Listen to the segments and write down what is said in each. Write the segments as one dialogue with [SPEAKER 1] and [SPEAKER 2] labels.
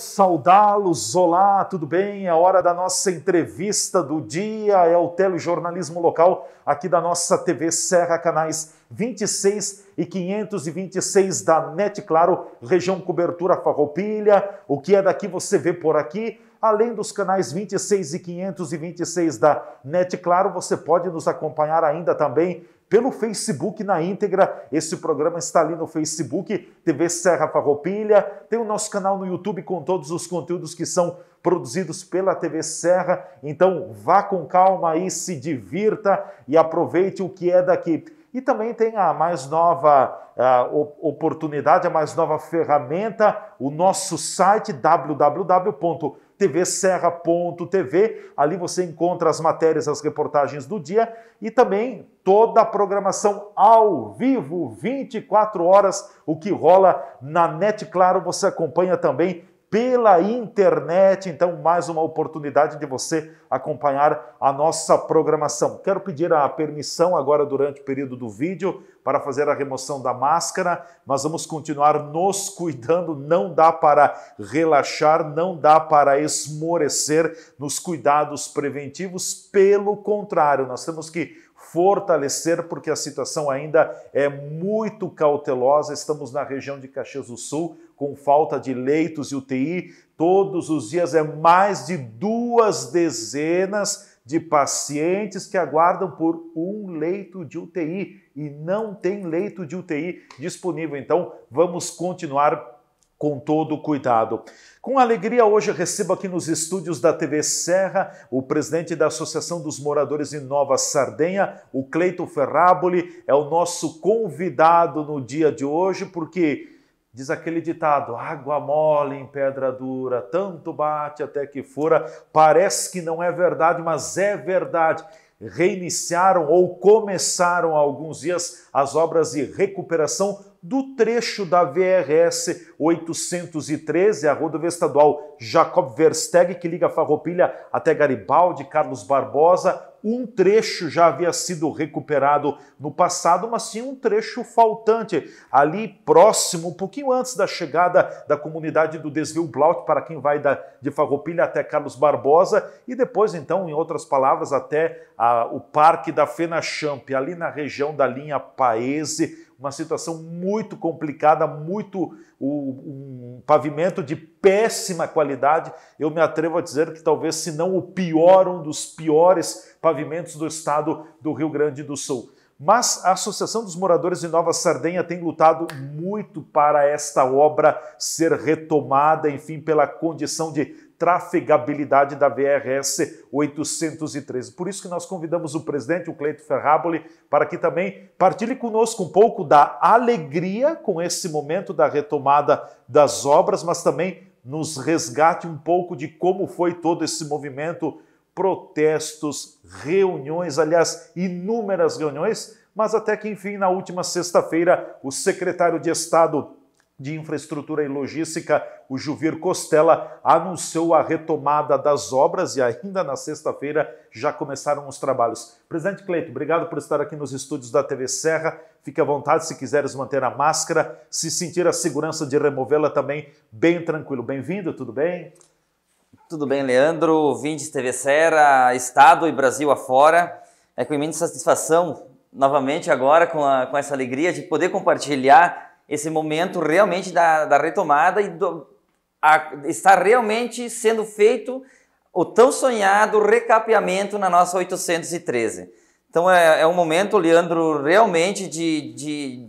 [SPEAKER 1] saudá-los. Olá, tudo bem? É hora da nossa entrevista do dia, é o telejornalismo local aqui da nossa TV Serra Canais 26 e 526 da Net Claro, região cobertura Farroupilha. O que é daqui você vê por aqui. Além dos canais 26 e 526 da Net Claro, você pode nos acompanhar ainda também pelo Facebook na íntegra. Esse programa está ali no Facebook, TV Serra Farroupilha. Tem o nosso canal no YouTube com todos os conteúdos que são produzidos pela TV Serra. Então vá com calma aí, se divirta e aproveite o que é daqui. E também tem a mais nova oportunidade, a mais nova ferramenta, o nosso site www.tvserra.tv. Ali você encontra as matérias, as reportagens do dia e também toda a programação ao vivo, 24 horas, o que rola na Net Claro, você acompanha também pela internet. Então, mais uma oportunidade de você acompanhar a nossa programação. Quero pedir a permissão agora durante o período do vídeo para fazer a remoção da máscara. Nós vamos continuar nos cuidando, não dá para relaxar, não dá para esmorecer nos cuidados preventivos. Pelo contrário, nós temos que fortalecer, porque a situação ainda é muito cautelosa. Estamos na região de Caxias do Sul, com falta de leitos e UTI. Todos os dias é mais de duas dezenas de pacientes que aguardam por um leito de UTI e não tem leito de UTI disponível. Então, vamos continuar com todo cuidado. Com alegria, hoje recebo aqui nos estúdios da TV Serra o presidente da Associação dos Moradores de Nova Sardenha, o Cleito Ferraboli, é o nosso convidado no dia de hoje, porque diz aquele ditado: água mole em pedra dura, tanto bate até que fora. Parece que não é verdade, mas é verdade reiniciaram ou começaram há alguns dias as obras de recuperação do trecho da VRS 813, a rodovia estadual Jacob Versteg, que liga Farroupilha até Garibaldi, Carlos Barbosa. Um trecho já havia sido recuperado no passado, mas sim um trecho faltante ali próximo, um pouquinho antes da chegada da comunidade do Desvio Blaut, para quem vai da, de Farroupilha até Carlos Barbosa, e depois, então, em outras palavras, até a, o Parque da Fena Champ, ali na região da linha Paese, uma situação muito complicada, muito um pavimento de péssima qualidade. Eu me atrevo a dizer que talvez, se não o pior, um dos piores pavimentos do estado do Rio Grande do Sul. Mas a Associação dos Moradores de Nova Sardenha tem lutado muito para esta obra ser retomada, enfim, pela condição de trafegabilidade da VRS 813. Por isso que nós convidamos o presidente, o Cleito Ferraboli, para que também partilhe conosco um pouco da alegria com esse momento da retomada das obras, mas também nos resgate um pouco de como foi todo esse movimento, protestos, reuniões, aliás, inúmeras reuniões, mas até que enfim, na última sexta-feira, o secretário de Estado de Infraestrutura e Logística, o Juvir Costela, anunciou a retomada das obras e ainda na sexta-feira já começaram os trabalhos. Presidente Cleito, obrigado por estar aqui nos estúdios da TV Serra. Fique à vontade se quiseres manter a máscara, se sentir a segurança de removê-la também, bem tranquilo. Bem-vindo, tudo bem?
[SPEAKER 2] Tudo bem, Leandro, Vindes TV Serra, Estado e Brasil afora. É com imensa satisfação, novamente agora, com, a, com essa alegria de poder compartilhar esse momento realmente da, da retomada e do, a, está realmente sendo feito o tão sonhado recapeamento na nossa 813. Então é, é um momento, Leandro, realmente de, de,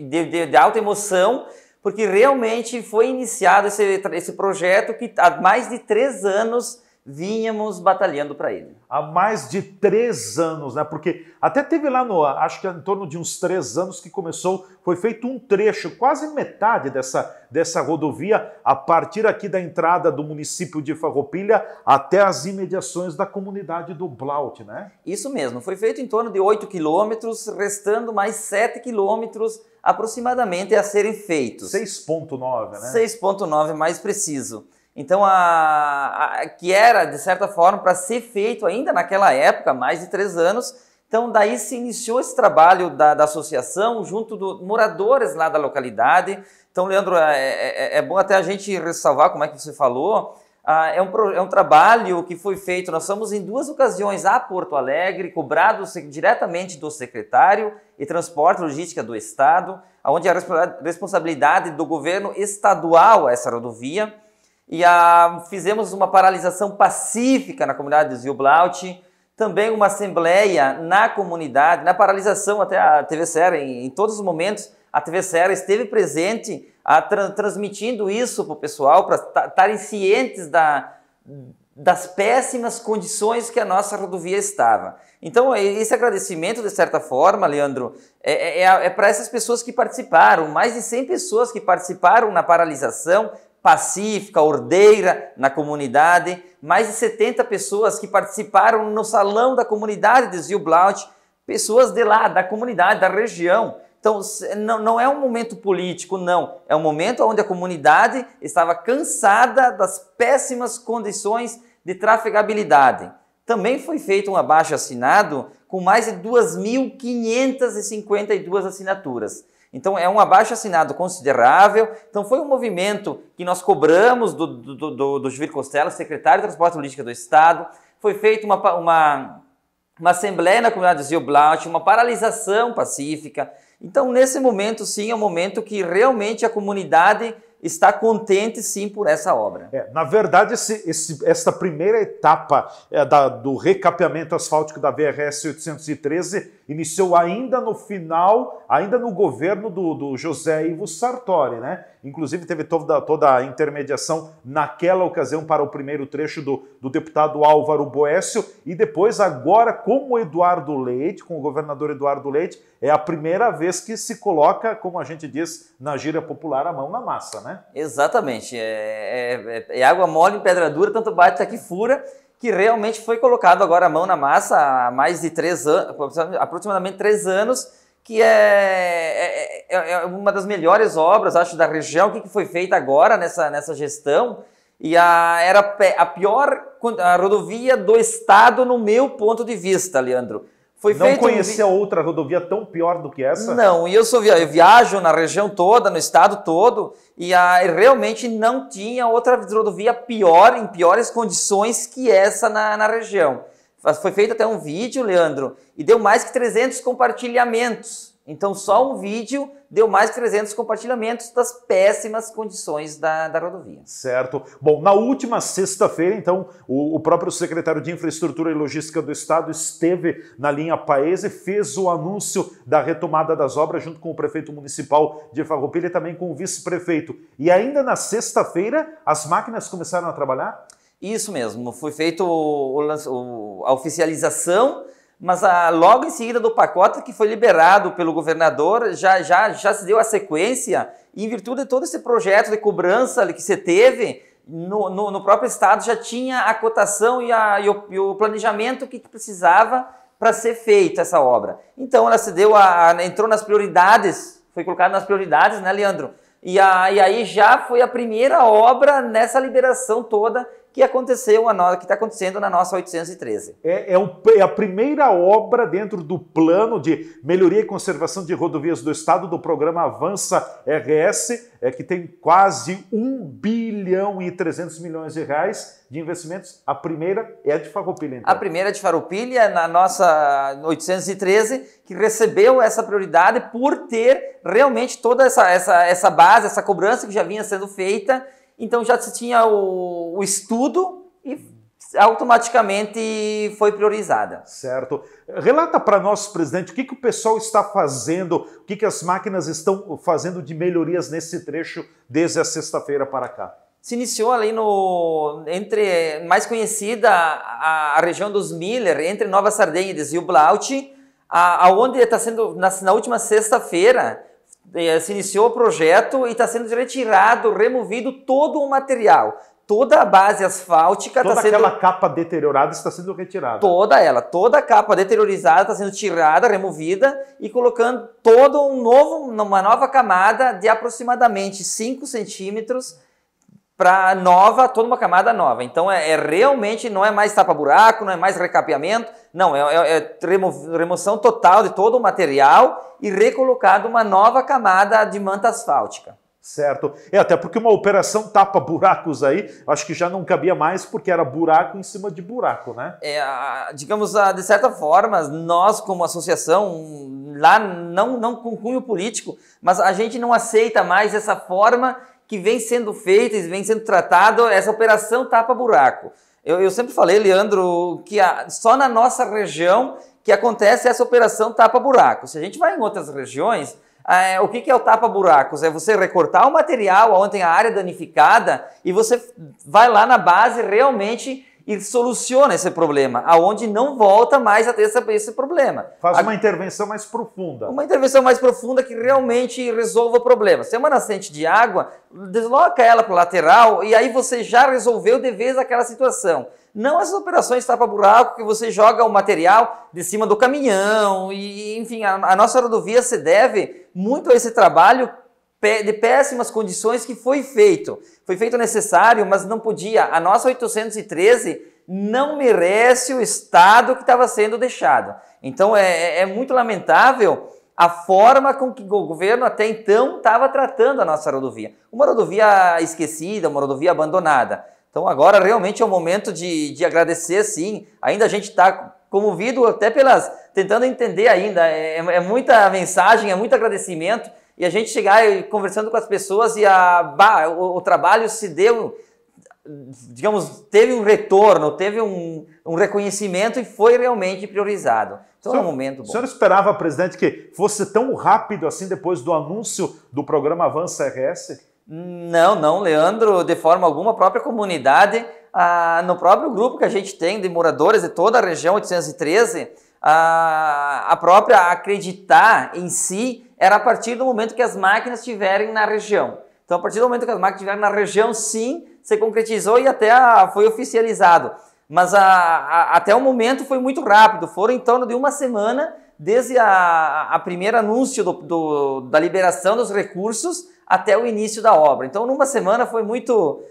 [SPEAKER 2] de, de, de alta emoção, porque realmente foi iniciado esse, esse projeto que há mais de três anos vínhamos batalhando para ele. Há mais
[SPEAKER 1] de três anos, né? Porque até teve lá no, acho que em torno de uns três anos que começou, foi feito um trecho, quase metade dessa, dessa rodovia, a partir aqui da entrada do município de Farroupilha até
[SPEAKER 2] as imediações da comunidade do Blaut, né? Isso mesmo, foi feito em torno de 8 quilômetros, restando mais 7 quilômetros aproximadamente a serem feitos. 6.9, né? 6.9, mais preciso. Então, a, a que era, de certa forma, para ser feito ainda naquela época, mais de três anos, então, daí se iniciou esse trabalho da, da associação junto dos moradores lá da localidade. Então, Leandro, é, é, é, é, bom até a gente ressalvar, como é que você falou, ah, é, um, é um trabalho que foi feito, nós fomos em duas ocasiões a Porto Alegre, cobrado diretamente do secretário e transporte logística do Estado, onde a responsabilidade do governo estadual essa rodovia, e a, ah, fizemos uma paralisação pacífica na comunidade de Zilblaut, também uma assembleia na comunidade, na paralisação até a TV Serra, em, em todos os momentos, a TV Serra esteve presente a, ah, tra transmitindo isso para o pessoal, para estarem cientes da, das péssimas condições que a nossa rodovia estava. Então, é, esse agradecimento, de certa forma, Leandro, é, é, é, é para essas pessoas que participaram, mais de 100 pessoas que participaram na paralisação, pacífica, ordeira na comunidade. Mais de 70 pessoas que participaram no salão da comunidade de Zilblaut, pessoas de lá, da comunidade, da região. Então, não é um momento político, não. É um momento onde a comunidade estava cansada das péssimas condições de trafegabilidade. Também foi feito um abaixo assinado com mais de 2.552 assinaturas. Então é um abaixo assinado considerável. Então foi um movimento que nós cobramos do, do, do, do Juvir Costello, secretário de Transporte e do Estado. Foi feita uma, uma, uma assembleia na comunidade de Zilblaut, uma paralisação pacífica. Então nesse momento sim é um momento que realmente a comunidade está contente sim por essa obra. É,
[SPEAKER 1] na verdade, esse, esse, essa primeira etapa é, da, do recapeamento asfáltico da VRS 813 iniciou ainda no final, ainda no governo do, do José Ivo Sartori, né? Inclusive teve toda, toda a intermediação naquela ocasião para o primeiro trecho do, do deputado Álvaro Boécio e depois agora com o Eduardo Leite, com o governador Eduardo Leite, é a primeira vez que se coloca, como a gente diz na gíria popular, a mão na
[SPEAKER 2] massa, né? né? Exatamente. É, é, é, é água mole em pedra dura, tanto bate até que fura, que realmente foi colocado agora a mão na massa há mais de três anos, aproximadamente três anos, que é é, é, é, uma das melhores obras, acho, da região, que foi feita agora nessa, nessa gestão. E a, era a pior a rodovia do estado, no meu ponto de vista, Leandro. Foi não conhecia um... outra rodovia tão pior do que essa? Não, e eu, sou via... eu viajo na região toda, no estado todo, e a... realmente não tinha outra rodovia pior, em piores condições que essa na, na região. Foi feito até um vídeo, Leandro, e deu mais que 300 compartilhamentos. Então só um vídeo deu mais 300 compartilhamentos das péssimas condições da, da rodovia.
[SPEAKER 1] Certo. Bom, na última sexta-feira, então, o, o, próprio secretário de Infraestrutura e Logística do Estado esteve na linha Paese, fez o anúncio da retomada das obras junto com o prefeito municipal de Farroupilha e também com o vice-prefeito.
[SPEAKER 2] E ainda na sexta-feira, as máquinas começaram a trabalhar? Isso mesmo. Foi feita a oficialização mas a, ah, logo em seguida do pacote que foi liberado pelo governador, já, já, já se deu a sequência, e em virtude de todo esse projeto de cobrança que você teve, no, no, no próprio estado já tinha a cotação e, a, e, o, e o planejamento que precisava para ser feita essa obra. Então ela se deu a, a né, entrou nas prioridades, foi colocada nas prioridades, né, Leandro? E, a, e aí já foi a primeira obra nessa liberação toda que aconteceu que está acontecendo na nossa 813.
[SPEAKER 1] É, é, o, é, a primeira obra dentro do plano de melhoria e conservação de rodovias do estado do programa Avança RS, é, que tem quase 1 bilhão e 300 milhões de reais de investimentos. A primeira é a de Farroupilha.
[SPEAKER 2] Então. A primeira é de Farroupilha, na nossa 813, que recebeu essa prioridade por ter realmente toda essa, essa, essa base, essa cobrança que já vinha sendo feita então já se tinha o, o estudo e automaticamente foi priorizada.
[SPEAKER 1] Certo. Relata para nós, presidente, o que, que o pessoal está fazendo, o que, que as máquinas estão fazendo de melhorias nesse trecho desde a sexta-feira para cá.
[SPEAKER 2] Se iniciou ali no entre mais conhecida a, a região dos Miller, entre Nova Sardenha e Desvio Blaut, aonde está sendo na, na última sexta-feira é, se iniciou o projeto e está sendo retirado, removido todo o material. Toda a base asfáltica Toda tá Toda aquela capa deteriorada está sendo retirada. Toda ela, toda a capa deteriorizada está sendo tirada, removida e colocando todo um novo, uma nova camada de aproximadamente 5 centímetros para nova, toda uma camada nova. Então é, é realmente não é mais tapa-buraco, não é mais recapeamento, não, é, é, é remoção total de todo o material e recolocado uma nova camada de manta asfáltica. Certo.
[SPEAKER 1] É, até porque uma operação tapa buracos aí, acho que já não cabia mais porque era buraco em cima
[SPEAKER 2] de buraco, né? É, digamos, de certa forma, nós como associação, lá não, não com cunho político, mas a gente não aceita mais essa forma que vem sendo feita e vem sendo tratado essa operação tapa-buraco. Eu, eu, sempre falei, Leandro, que a, só na nossa região que acontece essa operação tapa-buraco. Se a gente vai em outras regiões, é, o que, que é o tapa-buracos? É você recortar o material, ontem a área danificada, e você vai lá na base realmente e soluciona esse problema, aonde não volta mais a ter esse problema. Faz uma intervenção mais profunda. Uma intervenção mais profunda que realmente resolva o problema. Se é uma nascente de água, desloca ela para o lateral e aí você já resolveu de vez aquela situação. Não essas operações tapa-buraco que você joga o material de cima do caminhão e, enfim, a, a nossa rodovia se deve muito a esse trabalho de péssimas condições que foi feito. Foi feito necessário, mas não podia. A nossa 813 não merece o estado que estava sendo deixado. Então é, é, é, muito lamentável a forma com que o governo até então estava tratando a nossa rodovia. Uma rodovia esquecida, uma rodovia abandonada. Então agora realmente é o momento de, de agradecer, sim. Ainda a gente está comovido até pelas... tentando entender ainda. É, é, é muita mensagem, é muito agradecimento e a gente chegar conversando com as pessoas e a, o, o trabalho se deu, digamos, teve um retorno, teve um, um reconhecimento e foi realmente priorizado. Então, senhor, é um momento bom. O senhor esperava, presidente,
[SPEAKER 1] que fosse tão rápido assim depois do anúncio do programa Avança RS?
[SPEAKER 2] Não, não, Leandro, de forma alguma, a própria comunidade, ah, no próprio grupo que a gente tem de moradores de toda a região 813, ah, a própria acreditar em si era a partir do momento que as máquinas estiverem na região. Então, a partir do momento que as máquinas estiverem na região, sim, se concretizou e até foi oficializado. Mas a, a, até o momento foi muito rápido, foram em torno de uma semana desde a, a primeiro anúncio do, do, da liberação dos recursos até o início da obra. Então, numa semana foi muito,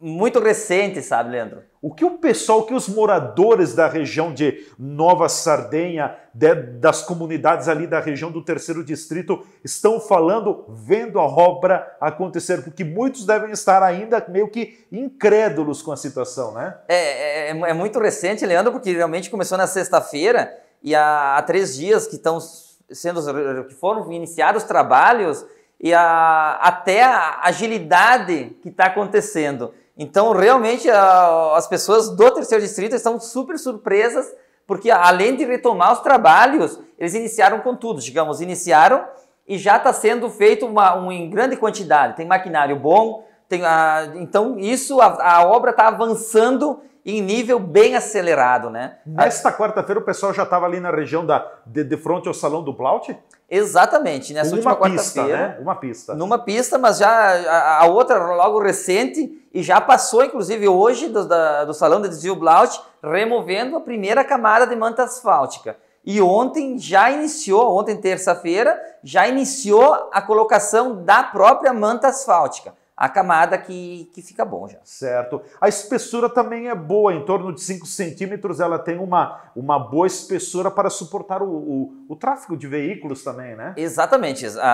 [SPEAKER 2] muito recente, sabe, Leandro? O que o pessoal, o que
[SPEAKER 1] os moradores da região de Nova Sardenha, de, das comunidades ali da região do terceiro distrito, estão falando, vendo a obra acontecer? Porque muitos devem estar ainda meio que incrédulos com a situação, né?
[SPEAKER 2] É, é, é, é muito recente, Leandro, porque realmente começou na sexta-feira e há, há, três dias que estão sendo que foram iniciados os trabalhos e a, até a agilidade que está acontecendo. Então, realmente, a, as pessoas do terceiro distrito estão super surpresas, porque além de retomar os trabalhos, eles iniciaram com tudo, digamos, iniciaram e já está sendo feito uma, um, em grande quantidade. Tem maquinário bom, tem a, então isso, a, a obra está avançando em nível bem acelerado, né? Nesta quarta-feira o pessoal já estava ali na região da de, de frente ao Salão do Plaut? Exatamente, nessa Com última quarta-feira. Né? Uma pista. Numa pista, mas já a, a, outra logo recente e já passou, inclusive, hoje do, da, do Salão de Desvio Blaut, removendo a primeira camada de manta asfáltica. E ontem já iniciou, ontem terça-feira, já iniciou a colocação da própria manta asfáltica a camada que, que fica bom já.
[SPEAKER 1] Certo. A espessura também é boa, em torno de 5 centímetros, ela tem uma, uma boa espessura para suportar o, o, o tráfego de
[SPEAKER 2] veículos também, né? Exatamente. A,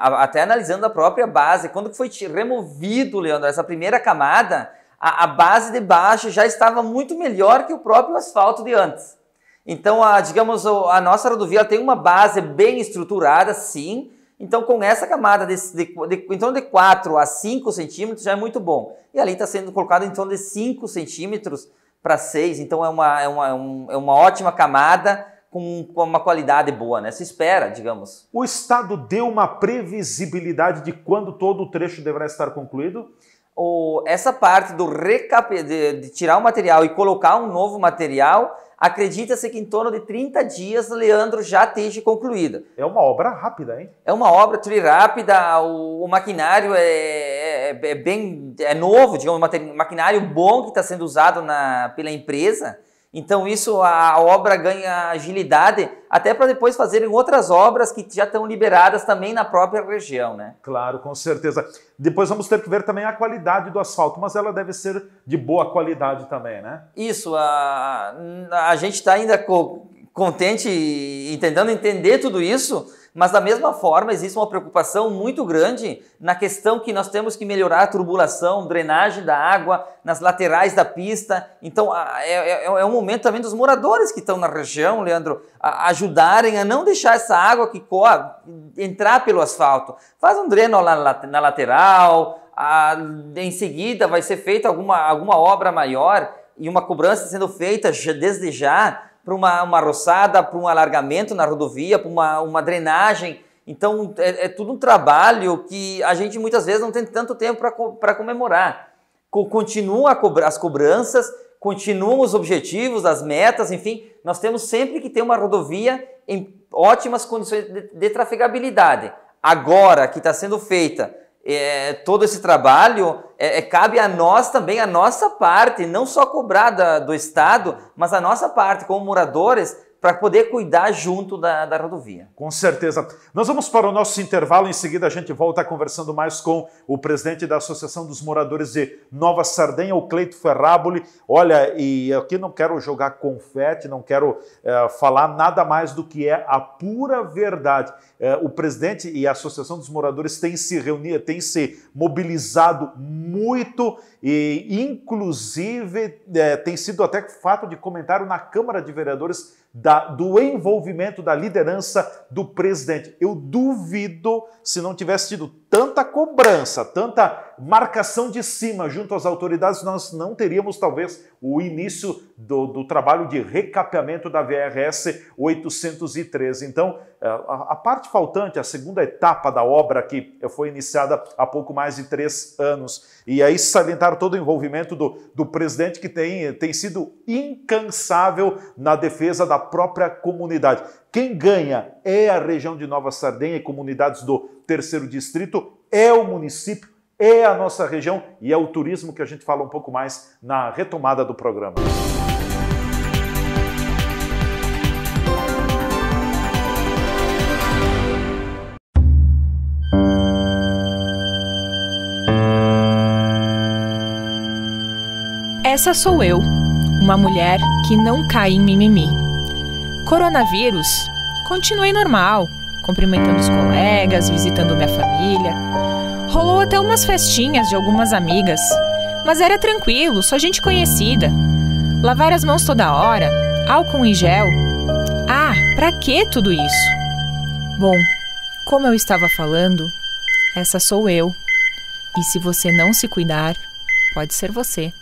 [SPEAKER 2] a, até analisando a própria base, quando foi removido, Leandro, essa primeira camada, a, a base de baixo já estava muito melhor que o próprio asfalto de antes. Então, a, digamos, a nossa rodovia tem uma base bem estruturada, sim, então, com essa camada de, de, de, em torno de 4 a 5 centímetros já é muito bom. E ali está sendo colocado em torno de 5 centímetros para 6, então é uma, é, uma, é um, é uma ótima camada com, com uma qualidade boa, né? Se espera, digamos. O
[SPEAKER 1] Estado deu uma previsibilidade de quando todo o trecho deverá estar
[SPEAKER 2] concluído? o, essa parte do recap, de, de tirar o material e colocar um novo material, acredita-se que em torno de 30 dias Leandro já esteja concluída. É uma obra rápida, hein? É uma obra trirápida, o, o maquinário é, é, é, bem é novo, digamos, um maquinário bom que está sendo usado na, pela empresa. Então isso a obra ganha agilidade até para depois fazerem outras obras que já estão liberadas também na própria região, né? Claro, com certeza. Depois vamos
[SPEAKER 1] ter que ver também a qualidade do asfalto, mas ela deve ser de boa qualidade também, né?
[SPEAKER 2] Isso, a, a gente está ainda co contente e tentando entender tudo isso, mas da mesma forma, existe uma preocupação muito grande na questão que nós temos que melhorar a turbulação, drenagem da água nas laterais da pista. Então é, é, é, é um momento também dos moradores que estão na região, Leandro, a ajudarem a não deixar essa água que corre entrar pelo asfalto. Faz um dreno lá na, lateral, a, em seguida vai ser feita alguma, alguma obra maior e uma cobrança sendo feita desde já para uma, uma roçada, para um alargamento na rodovia, para uma, uma drenagem. Então é, é, tudo um trabalho que a gente muitas vezes não tem tanto tempo para comemorar. Co continuam as cobranças, continuam os objetivos, as metas, enfim, nós temos sempre que ter uma rodovia em ótimas condições de, de trafegabilidade. Agora que está sendo feita é, todo esse trabalho, é, é, cabe a nós também, a nossa parte, não só cobrar da, do Estado, mas a nossa parte como moradores, para poder cuidar junto da, da rodovia. Com
[SPEAKER 1] certeza. Nós vamos para o nosso intervalo, em seguida a gente volta conversando mais com o presidente da Associação dos Moradores de Nova Sardenha, o Cleito Ferraboli. Olha, e aqui não quero jogar confete, não quero é, falar nada mais do que é a pura verdade. É, o presidente e a Associação dos Moradores têm se reunido, têm se mobilizado muito e, inclusive, é, tem sido até fato de comentário na Câmara de Vereadores da, do envolvimento da liderança do presidente. Eu duvido se não tivesse tido tanta cobrança, tanta marcação de cima junto às autoridades, nós não teríamos talvez o início do, do trabalho de recapeamento da VRS 813. Então, eh, a, a parte faltante, a segunda etapa da obra que foi iniciada há pouco mais de três anos, e aí salientar todo o envolvimento do, do presidente que tem, tem sido incansável na defesa da própria comunidade. Quem ganha é a região de Nova Sardenha e comunidades do terceiro distrito, é o município, é a nossa região e é o turismo que a gente fala um pouco mais na retomada do programa.
[SPEAKER 2] Essa sou eu, uma mulher que não cai em mimimi. Coronavírus, continuei normal, cumprimentando os colegas, visitando minha família. Rolou até umas festinhas de algumas amigas, mas era tranquilo, só gente conhecida. Lavar as mãos toda hora, álcool em gel. Ah, pra que tudo isso? Bom, como eu estava falando, essa sou eu. E se você não se cuidar, pode ser você.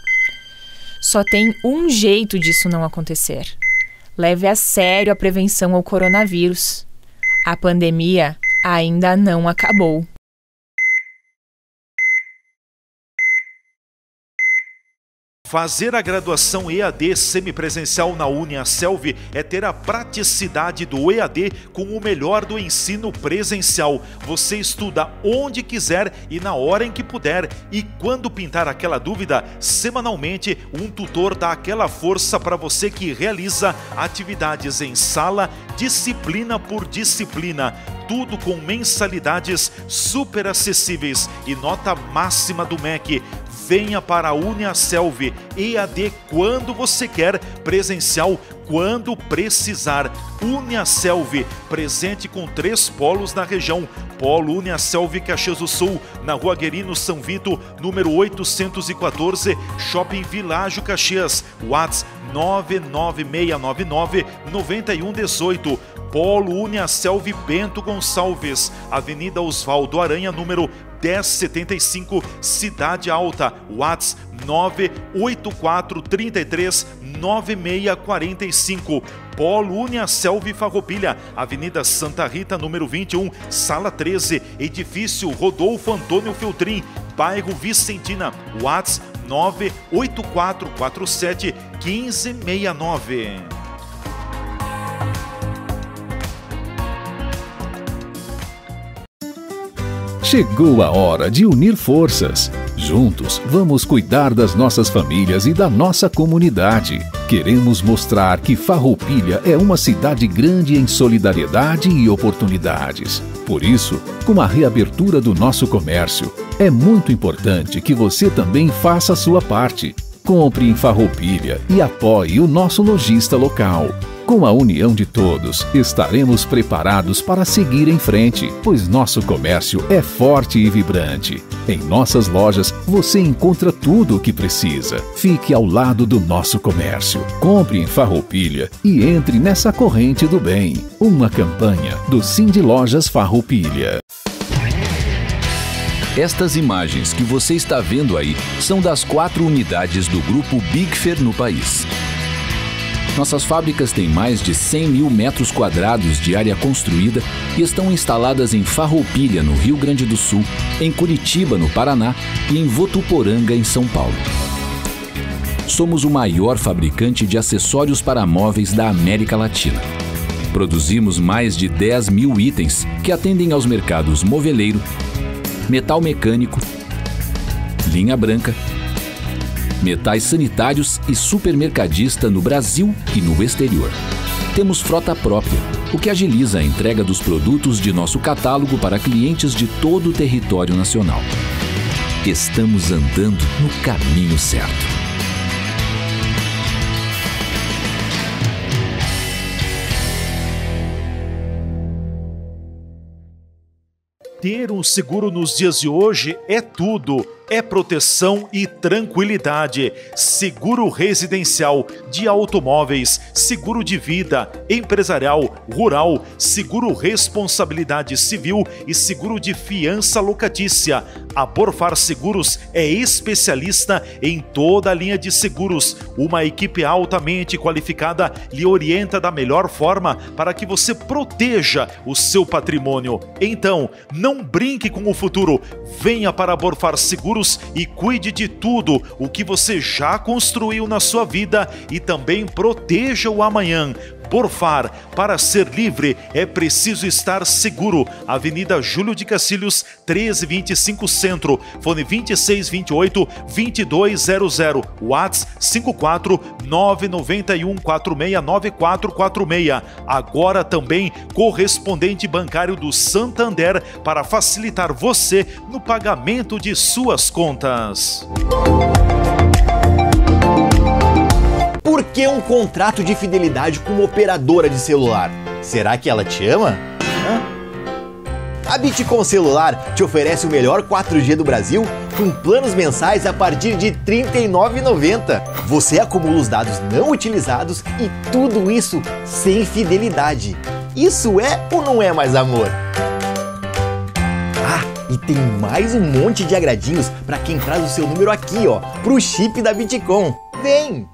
[SPEAKER 2] Só tem um jeito disso não acontecer. Leve a sério a prevenção ao coronavírus. A pandemia ainda não acabou.
[SPEAKER 1] Fazer a graduação EAD semipresencial na UniaSelv é ter a praticidade do EAD com o melhor do ensino presencial. Você estuda onde quiser e na hora em que puder. E quando pintar aquela dúvida, semanalmente um tutor dá aquela força para você que realiza atividades em sala, disciplina por disciplina tudo com mensalidades super acessíveis e nota máxima do MEC. Venha para a UniaSelv EAD quando você quer, presencial quando precisar. UniaSelv, presente com três polos na região. Polo UniaSelv Caxias do Sul, na Rua Guerino São Vito, número 814, Shopping Világio Caxias. Whats 99699 9118. Polo Unia Selvi Bento Gonçalves, Avenida Osvaldo Aranha, número 1075 Cidade Alta, Whats 984 33 9645. Polo Uniacelv Farroupilha, Avenida Santa Rita, número 21, Sala 13, Edifício Rodolfo Antônio Filtrim, bairro Vicentina, Whats 98447 1569. Chegou a hora de unir forças. Juntos, vamos cuidar das nossas famílias e da nossa comunidade. Queremos mostrar que Farroupilha é uma cidade grande em solidariedade e oportunidades. Por isso, com a reabertura do nosso comércio, é muito importante que você também faça a sua parte. Compre em Farroupilha e apoie o nosso lojista local. Com a união de todos, estaremos preparados para seguir em frente, pois nosso comércio é forte e vibrante. Em nossas lojas, você encontra tudo o que precisa. Fique ao lado do nosso comércio. Compre em Farroupilha e entre nessa corrente do bem. Uma campanha do Cindy Lojas Farroupilha. Estas imagens que você está vendo aí são das quatro unidades do grupo Big Fair no país. Nossas fábricas têm mais de 100 mil metros quadrados de área construída e estão instaladas em Farroupilha, no Rio Grande do Sul, em Curitiba, no Paraná e em Votuporanga, em São Paulo. Somos o maior fabricante de acessórios para móveis da América Latina. Produzimos mais de 10 mil itens que atendem aos mercados moveleiro, metal mecânico, linha branca metais sanitários e supermercadista no Brasil e no exterior. Temos frota própria, o que agiliza a entrega dos produtos de nosso catálogo para clientes de todo o território nacional. Estamos andando no caminho certo. Ter um seguro nos dias de hoje é tudo é proteção e tranquilidade. Seguro residencial, de automóveis, seguro de vida, empresarial, rural, seguro responsabilidade civil e seguro de fiança locatícia. A Borfar Seguros é especialista em toda a linha de seguros. Uma equipe altamente qualificada lhe orienta da melhor forma para que você proteja o seu patrimônio. Então, não brinque com o futuro. Venha para a Borfar Seguros e cuide de tudo o que você já construiu na sua vida e também proteja o amanhã, Porfar. Para ser livre é preciso estar seguro. Avenida Júlio de Cacilhos, 1325 Centro. Fone 2628 2200. Whats 54 991 469446. Agora também correspondente bancário do Santander para facilitar você no pagamento de suas contas. Música que um contrato de fidelidade com uma operadora de celular? Será que ela te ama? Hã? A Bitcoin Celular te oferece o melhor 4G do Brasil com planos mensais a partir de R$ 39,90. Você acumula os dados não utilizados e tudo isso sem fidelidade. Isso é ou não é mais amor? Ah, e tem mais um monte de agradinhos para quem traz o seu número aqui, ó, pro chip da Bitcoin. Vem!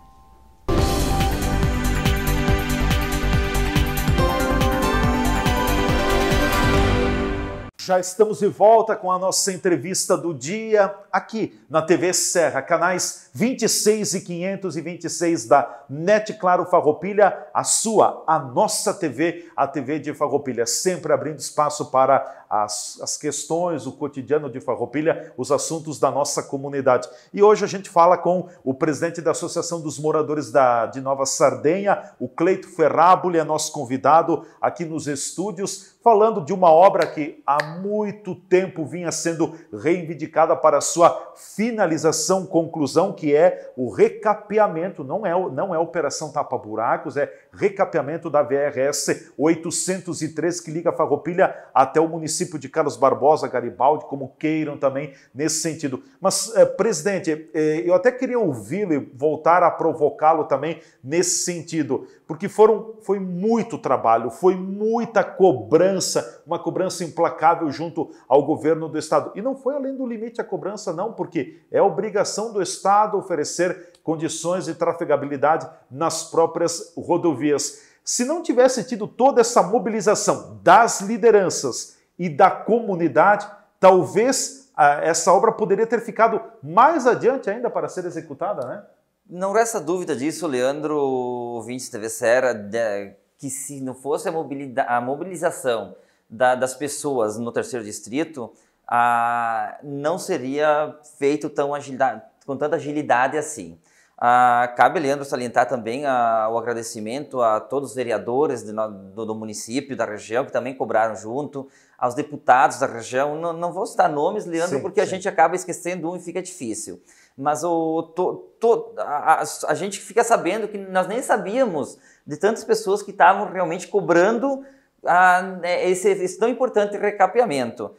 [SPEAKER 1] Já estamos de volta com a nossa entrevista do dia aqui na TV Serra, canais 26 e 526 da Net Claro Farroupilha, a sua, a nossa TV, a TV de Farroupilha, sempre abrindo espaço para as, as questões, o cotidiano de Farroupilha, os assuntos da nossa comunidade. E hoje a gente fala com o presidente da Associação dos Moradores da, de Nova Sardenha, o Cleito Ferrábuli, é nosso convidado aqui nos estúdios, falando de uma obra que há muito tempo vinha sendo reivindicada para sua finalização, conclusão, que é o recapeamento, não é, não é operação tapa-buracos, é recapeamento da VRS 803 que liga Farroupilha até o município município de Carlos Barbosa, Garibaldi, como queiram também nesse sentido. Mas, eh, presidente, eh, eu até queria ouvi-lo e voltar a provocá-lo também nesse sentido, porque foram, foi muito trabalho, foi muita cobrança, uma cobrança implacável junto ao governo do Estado. E não foi além do limite a cobrança, não, porque é obrigação do Estado oferecer condições de trafegabilidade nas próprias rodovias. Se não tivesse tido toda essa mobilização das lideranças, e da comunidade, talvez ah, essa obra poderia ter ficado mais adiante ainda para ser executada, né?
[SPEAKER 2] Não resta dúvida disso, Leandro, ouvinte TV Serra, que se não fosse a, a mobilização da, das pessoas no terceiro distrito, a, ah, não seria feito tão agilidade, com tanta agilidade assim. Ah, cabe, Leandro, salientar também a, ah, o agradecimento a todos os vereadores de, do, do, município, da região, que também cobraram junto, aos deputados da região. Não, não vou citar nomes, Leandro, sim, porque sim. a gente acaba esquecendo um e fica difícil. Mas o, to, to, a, a, gente fica sabendo que nós nem sabíamos de tantas pessoas que estavam realmente cobrando ah, né, esse, esse tão importante recapeamento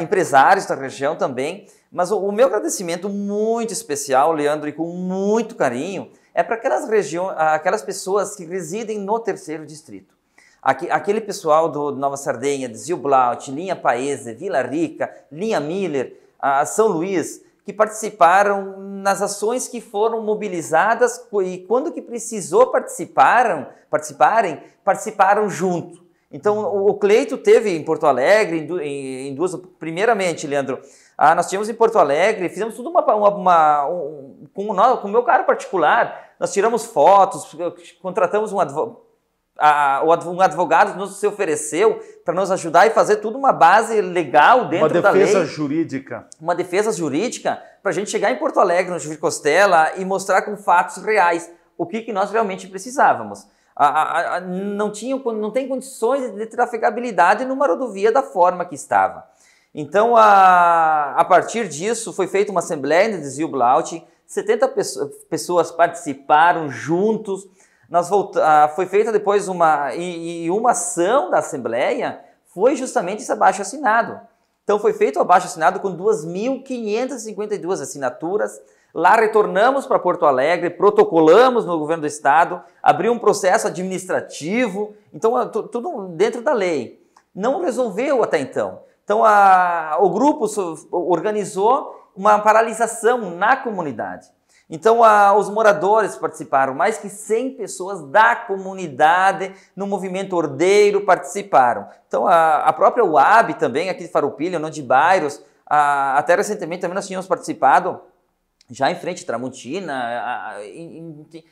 [SPEAKER 2] empresários da região também. Mas o, o meu agradecimento muito especial, Leandro, e com muito carinho, é para aquelas regiões, aquelas pessoas que residem no terceiro distrito. aquele pessoal do, Nova Sardenha, de Zilblaut, Linha Paese, Vila Rica, Linha Miller, São Luís, que participaram nas ações que foram mobilizadas e quando que precisou participaram, participarem, participaram junto. Então, o Cleito teve em Porto Alegre, em, duas. Primeiramente, Leandro, ah, nós tínhamos em Porto Alegre, fizemos tudo uma. uma, uma um, com, o, meu carro particular, nós tiramos fotos, contratamos um advogado. A, um advogado nos se ofereceu para nos ajudar e fazer tudo uma base legal dentro da lei. Uma defesa
[SPEAKER 1] jurídica.
[SPEAKER 2] Uma defesa jurídica para a gente chegar em Porto Alegre, no Juiz Costela, e mostrar com fatos reais o que, que nós realmente precisávamos a, a, não, tinha não tem condições de trafegabilidade numa rodovia da forma que estava. Então, a, a partir disso, foi feita uma assembleia de Zilblaut, 70 pessoas participaram juntos, nós volta, foi feita depois uma, e, e uma ação da assembleia foi justamente esse abaixo assinado. Então foi feito o abaixo assinado com 2.552 assinaturas, Lá retornamos para Porto Alegre, protocolamos no governo do estado, abriu um processo administrativo, então é tudo dentro da lei. Não resolveu até então. Então a, o grupo organizou uma paralisação na comunidade. Então, a, os moradores participaram, mais que 100 pessoas da comunidade no movimento ordeiro participaram. Então, a, a própria UAB também, aqui de Farupilha, não de Bairros, a, até recentemente também nós tínhamos participado já em frente Tramontina, a, a, em, em, outros,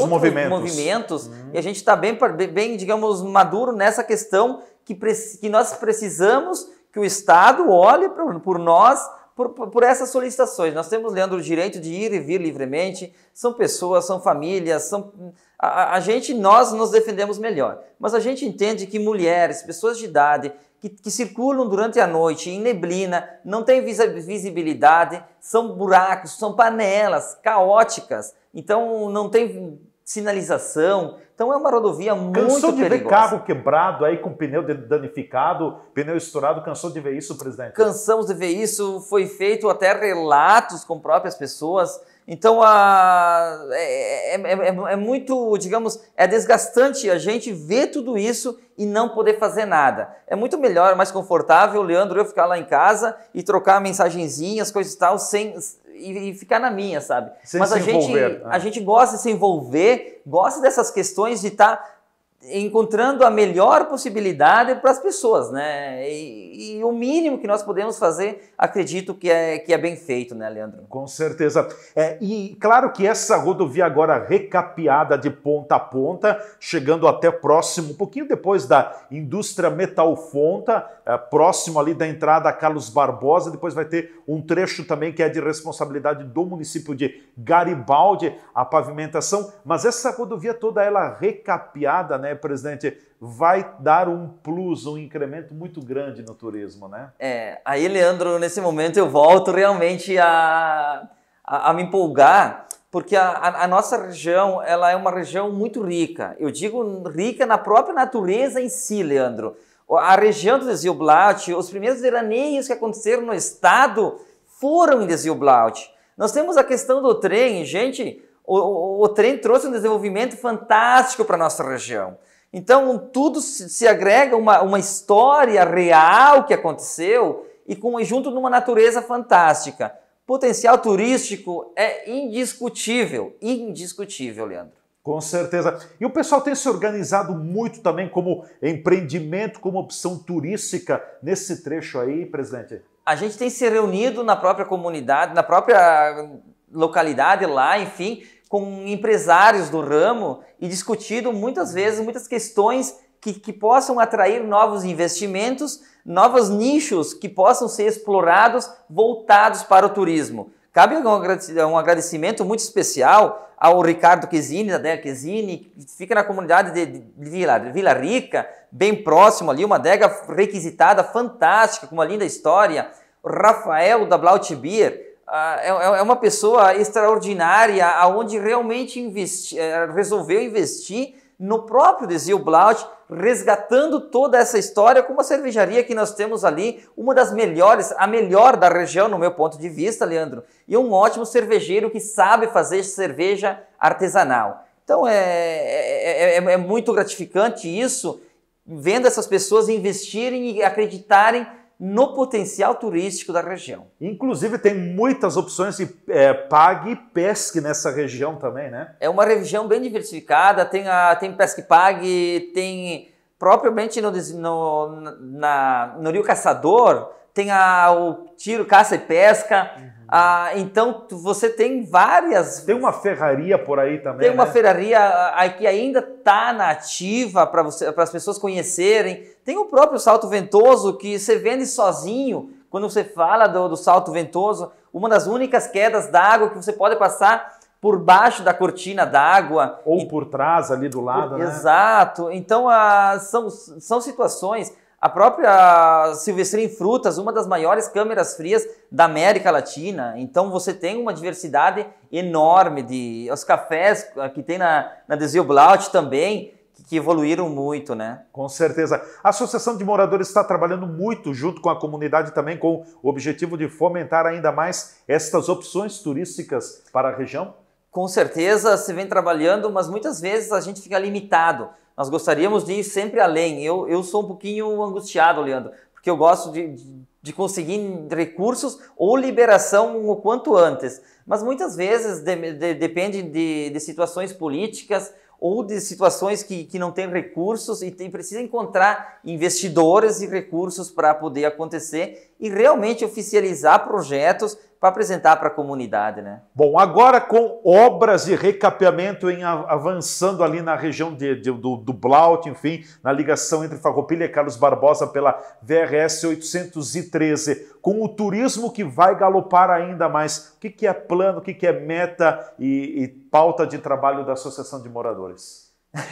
[SPEAKER 2] outros movimentos, movimentos hum. e a gente está bem, bem, digamos, maduro nessa questão que, que nós precisamos que o Estado olhe por, por nós por, por, essas solicitações. Nós temos, Leandro, o direito de ir e vir livremente, são pessoas, são famílias, são... A, a gente, nós nos defendemos melhor. Mas a gente entende que mulheres, pessoas de idade, que, que, circulam durante a noite em neblina, não tem visibilidade, são buracos, são panelas caóticas, então não tem sinalização. Então é uma rodovia muito cansou de perigosa. ver carro
[SPEAKER 1] quebrado aí com pneu danificado, pneu estourado, cansou de ver isso, presidente?
[SPEAKER 2] Cansamos de ver isso, foi feito até relatos com próprias pessoas então a, é, é, é, é, muito, digamos, é desgastante a gente ver tudo isso e não poder fazer nada. É muito melhor, mais confortável, Leandro, eu ficar lá em casa e trocar mensagenzinhas, coisas e tal, sem e, ficar na minha, sabe? Sem Mas a gente, a gente gosta de se envolver, gosta dessas questões de estar tá encontrando a melhor possibilidade para as pessoas, né? E, e, o mínimo que nós podemos fazer, acredito que é, que é bem feito, né, Leandro? Com
[SPEAKER 1] certeza. É, e claro que essa rodovia agora recapeada de ponta a ponta, chegando até próximo, um pouquinho depois da indústria Metalfonta, é, próximo ali da entrada Carlos Barbosa, depois vai ter um trecho também que é de responsabilidade do município de Garibaldi, a pavimentação, mas essa rodovia toda ela recapeada, né? né, presidente, vai dar um plus, um incremento muito grande no turismo, né?
[SPEAKER 2] É, aí, Leandro, nesse momento eu volto realmente a, a, a me empolgar, porque a, a, nossa região ela é uma região muito rica. Eu digo rica na própria natureza em si, Leandro. A região do Desvio Blaut, os primeiros veraneios que aconteceram no estado foram em Desvio Blaut. Nós temos a questão do trem, gente. O, o, trem trouxe um desenvolvimento fantástico para a nossa região. Então, tudo se, se agrega uma, uma história real que aconteceu e com, junto numa natureza fantástica. Potencial turístico é indiscutível, indiscutível, Leandro. Com certeza.
[SPEAKER 1] E o pessoal tem se organizado muito também como empreendimento, como opção turística nesse trecho aí, presidente?
[SPEAKER 2] A gente tem se reunido na própria comunidade, na própria localidade lá, enfim, com empresários do ramo e discutido muitas vezes muitas questões que, que possam atrair novos investimentos, novos nichos que possam ser explorados voltados para o turismo. Cabe um agradecimento muito especial ao Ricardo Quezini, da Dega Quezini, que fica na comunidade de Vila, Vila Rica, bem próximo ali, uma adega requisitada, fantástica, com uma linda história. Rafael da Blautbier, ah, é, é, é uma pessoa extraordinária, aonde realmente investi, eh, resolveu investir no próprio Desil Blaut, resgatando toda essa história com uma cervejaria que nós temos ali, uma das melhores, a melhor da região, no meu ponto de vista, Leandro, e um ótimo cervejeiro que sabe fazer cerveja artesanal. Então é, é, é, é muito gratificante isso, vendo essas pessoas investirem e acreditarem no potencial turístico da região. Inclusive tem muitas opções
[SPEAKER 1] de é, pague e pesque nessa região também, né?
[SPEAKER 2] É uma região bem diversificada, tem, a, tem pesque pague, tem propriamente no, no, na, no Rio Caçador, tem a, o tiro, caça e pesca, uhum. Ah, então você tem várias. Tem uma ferraria por aí também. Tem uma né? ferraria ah, ah, que ainda está na ativa para as pessoas conhecerem. Tem o próprio salto ventoso que você vende sozinho. Quando você fala do, do salto ventoso, uma das únicas quedas d'água que você pode passar por baixo da cortina d'água. Ou e... por trás ali do lado, por... né? Exato. Então ah, são, são situações. A própria em Frutas, uma das maiores câmeras frias da América Latina. Então você tem uma diversidade enorme de os cafés que tem na, na Desio Blaut também, que, que evoluíram muito, né?
[SPEAKER 1] Com certeza. A Associação de Moradores está trabalhando muito junto com a comunidade também com o objetivo de fomentar ainda mais estas opções
[SPEAKER 2] turísticas para a região. Com certeza se vem trabalhando, mas muitas vezes a gente fica limitado. Nós gostaríamos de ir sempre além. Eu, eu sou um pouquinho angustiado, Leandro, porque eu gosto de, de, conseguir recursos ou liberação o quanto antes. Mas muitas vezes de, de, depende de, de situações políticas ou de situações que, que não têm recursos e tem, precisa encontrar investidores e recursos para poder acontecer e realmente oficializar projetos para apresentar para a comunidade, né?
[SPEAKER 1] Bom, agora com obras e recapeamento em, avançando ali na região de, de, do, do Blaut, enfim, na ligação entre Farroupilha e Carlos Barbosa pela VRS 813, com o turismo que vai galopar ainda mais. O que, que é plano, o que, que é meta e, e pauta de trabalho da Associação de Moradores?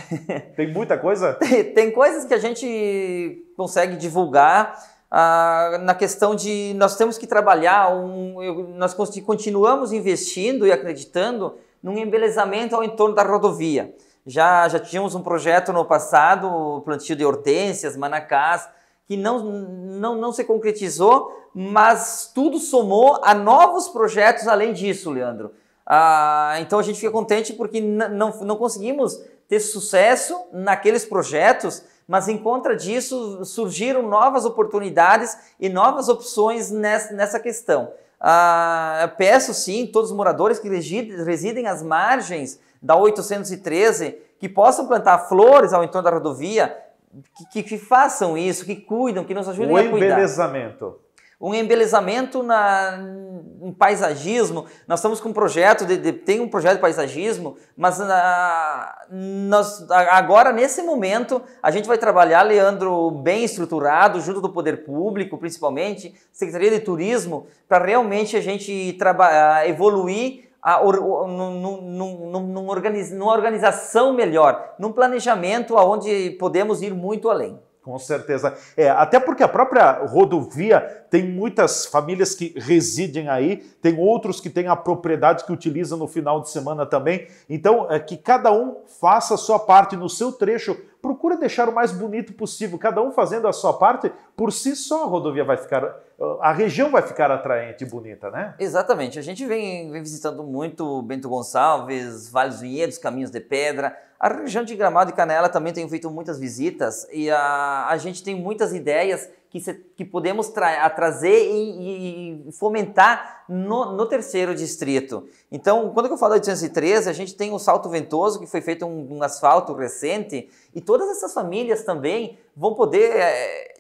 [SPEAKER 2] Tem muita coisa? tem, tem coisas que a gente consegue divulgar ah, na questão de nós temos que trabalhar, um, nós continuamos investindo e acreditando num embelezamento ao entorno da rodovia. Já, já tínhamos um projeto no passado, plantio de hortênsias, manacás, que não, não, não se concretizou, mas tudo somou a novos projetos além disso, Leandro. Ah, então a gente fica contente porque não, não conseguimos ter sucesso naqueles projetos mas em contra disso surgiram novas oportunidades e novas opções nessa questão. Ah, peço sim, todos os moradores que residem às margens da 813 que possam plantar flores ao entorno da rodovia, que, que, que façam isso, que cuidam, que nos ajudem o a cuidar. O
[SPEAKER 1] embelezamento
[SPEAKER 2] um embelezamento na, paisagismo. Nós estamos com um projeto, de, de, tem um projeto de paisagismo, mas na, ah, nós, agora, nesse momento, a gente vai trabalhar, Leandro, bem estruturado, junto do poder público, principalmente, Secretaria de Turismo, para realmente a gente ah, evoluir a, or, num, num, num, organiz, numa organização melhor, num planejamento aonde podemos ir muito além. Com certeza. É, até porque a
[SPEAKER 1] própria rodovia tem muitas famílias que residem aí, tem outros que têm a propriedade que utilizam no final de semana também. Então, é que cada um faça a sua parte no seu trecho procura deixar o mais bonito possível, cada um fazendo a sua parte, por si
[SPEAKER 2] só a rodovia vai ficar, a região vai ficar atraente e bonita, né? Exatamente. A gente vem, vem visitando muito Bento Gonçalves, Vales Vinhedos, Caminhos de Pedra. A região de Gramado e Canela também tem feito muitas visitas e a, a gente tem muitas ideias que, se, que podemos tra trazer e, e fomentar no, no, terceiro distrito. Então, quando eu falo de 813, a gente tem o Salto Ventoso, que foi feito um, um asfalto recente, e todas essas famílias também vão poder... É,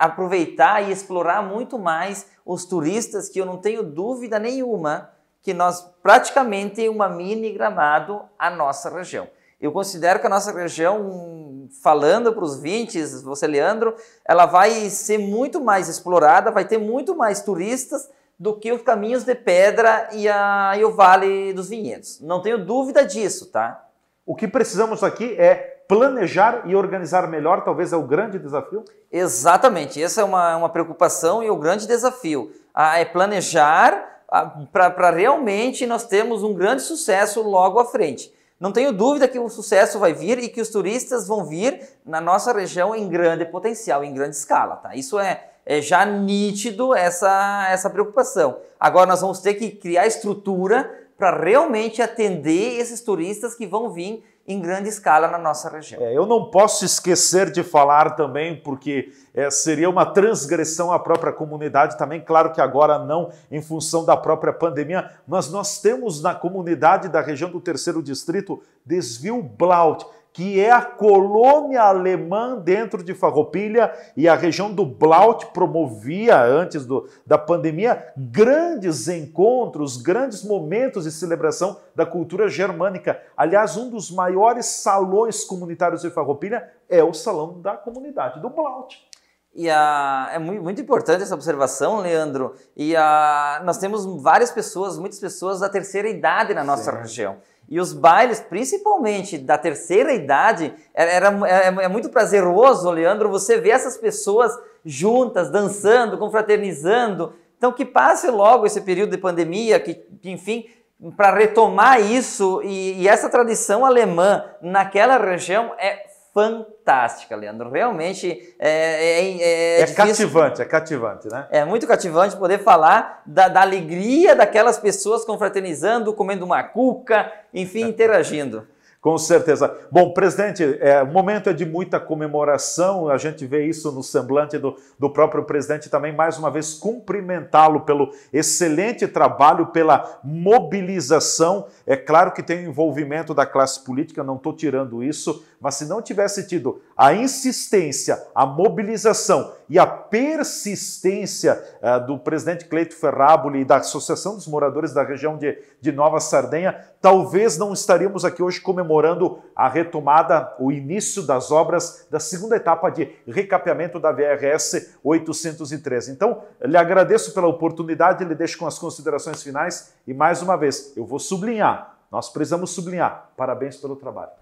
[SPEAKER 2] aproveitar e explorar muito mais os turistas que eu não tenho dúvida nenhuma que nós praticamente uma mini gramado a nossa região. Eu considero que a nossa região, falando para os 20, você, Leandro, ela vai ser muito mais explorada, vai ter muito mais turistas do que os caminhos de pedra e, a, e o Vale dos Vinhedos. Não tenho dúvida disso, tá? O que precisamos aqui é planejar e organizar melhor talvez é o grande desafio? Exatamente, essa é uma, uma preocupação e o grande desafio ah, é planejar ah, para realmente nós termos um grande sucesso logo à frente. Não tenho dúvida que o sucesso vai vir e que os turistas vão vir na nossa região em grande potencial, em grande escala. Tá? Isso é, é já nítido essa, essa preocupação. Agora nós vamos ter que criar estrutura para realmente atender esses turistas que vão vir em grande escala na nossa região.
[SPEAKER 1] É, eu não posso esquecer de falar também, porque é, seria uma transgressão à própria comunidade também, claro que agora não, em função da própria pandemia, mas nós temos na comunidade da região do terceiro distrito desvio Blaut que é a colônia alemã dentro de Farroupilha e a região do Blaut promovia antes do, da pandemia grandes encontros, grandes momentos de celebração da cultura germânica. Aliás, um dos maiores salões comunitários de Farroupilha é o salão da comunidade do Blaut.
[SPEAKER 2] E a, é muito, muito, importante essa observação, Leandro. E a, nós temos várias pessoas, muitas pessoas da terceira idade na nossa Sim. região. E os bailes, principalmente da terceira idade, é, era, era, é, é muito prazeroso, Leandro, você ver essas pessoas juntas, dançando, confraternizando. Então, que passe logo esse período de pandemia, que, que enfim, para retomar isso e, e, essa tradição alemã naquela região é fantástica, Leandro. Realmente é. É, é, é, é cativante, é cativante, né? É muito cativante poder falar da, da alegria daquelas pessoas confraternizando, comendo uma cuca, enfim, é. interagindo.
[SPEAKER 1] Com certeza. Bom, presidente, é, o momento é de muita comemoração, a gente vê isso no semblante do, do próprio presidente também, mais uma vez, cumprimentá-lo pelo excelente trabalho, pela mobilização. É claro que tem o envolvimento da classe política, não estou tirando isso, mas se não tivesse tido a insistência, a mobilização e a persistência uh, do presidente Cleito Ferraboli e da Associação dos Moradores da região de, de Nova Sardenha, talvez não estaríamos aqui hoje comemorando a retomada, o início das obras da segunda etapa de recapeamento da VRS 813. Então, lhe agradeço pela oportunidade, lhe deixo com as considerações finais e, mais uma vez, eu vou sublinhar, nós precisamos sublinhar, parabéns pelo trabalho.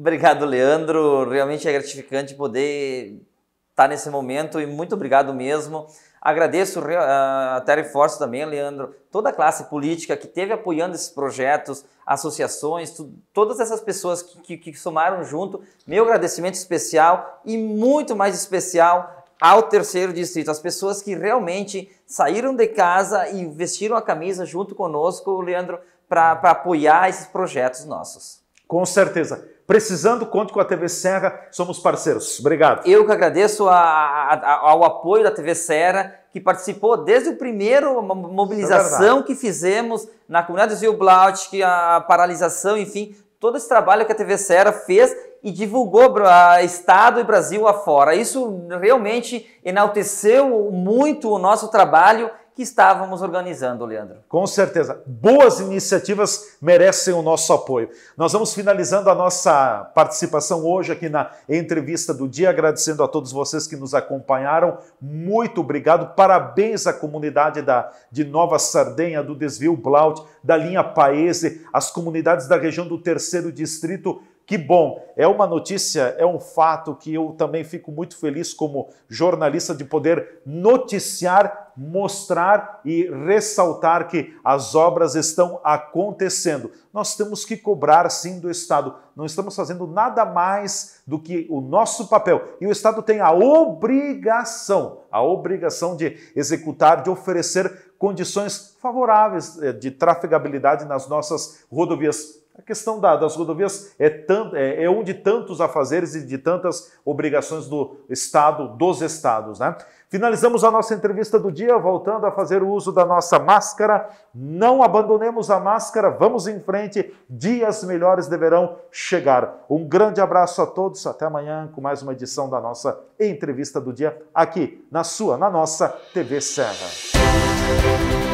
[SPEAKER 2] Obrigado, Leandro. Realmente é gratificante poder estar tá nesse momento e muito obrigado mesmo. Agradeço a Teleforce também, Leandro, toda a classe política que teve apoiando esses projetos, associações, tu, todas essas pessoas que, que, que somaram junto. Meu agradecimento especial e muito mais especial ao terceiro distrito, as pessoas que realmente saíram de casa e vestiram a camisa junto conosco, Leandro, para apoiar esses projetos nossos.
[SPEAKER 1] Com certeza. Precisando, conte com a TV Serra, somos parceiros.
[SPEAKER 2] Obrigado. Eu que agradeço a, a, ao apoio da TV Serra, que participou desde o primeiro mobilização é que fizemos na comunidade do Blaut, que a paralisação, enfim, todo esse trabalho que a TV Serra fez e divulgou Estado e Brasil afora. Isso realmente enalteceu muito o nosso trabalho que estávamos organizando, Leandro.
[SPEAKER 1] Com certeza. Boas iniciativas merecem o nosso apoio. Nós vamos finalizando a nossa participação hoje aqui na entrevista do dia, agradecendo a todos vocês que nos acompanharam. Muito obrigado. Parabéns à comunidade da, de Nova Sardenha, do Desvio Blaut, da linha Paese, as comunidades da região do terceiro distrito que bom! É uma notícia, é um fato que eu também fico muito feliz como jornalista de poder noticiar mostrar e ressaltar que as obras estão acontecendo. Nós temos que cobrar sim do Estado. Não estamos fazendo nada mais do que o nosso papel. E o Estado tem a obrigação, a obrigação de executar, de oferecer condições favoráveis eh, de trafegabilidade nas nossas rodovias a questão da, das rodovias é, é, é um de tantos afazeres e de tantas obrigações do Estado, dos Estados. Né? Finalizamos a nossa entrevista do dia, voltando a fazer o uso da nossa máscara. Não abandonemos a máscara, vamos em frente, dias melhores deverão chegar. Um grande abraço a todos, até amanhã com mais uma edição da nossa entrevista do dia aqui na sua, na nossa TV Serra.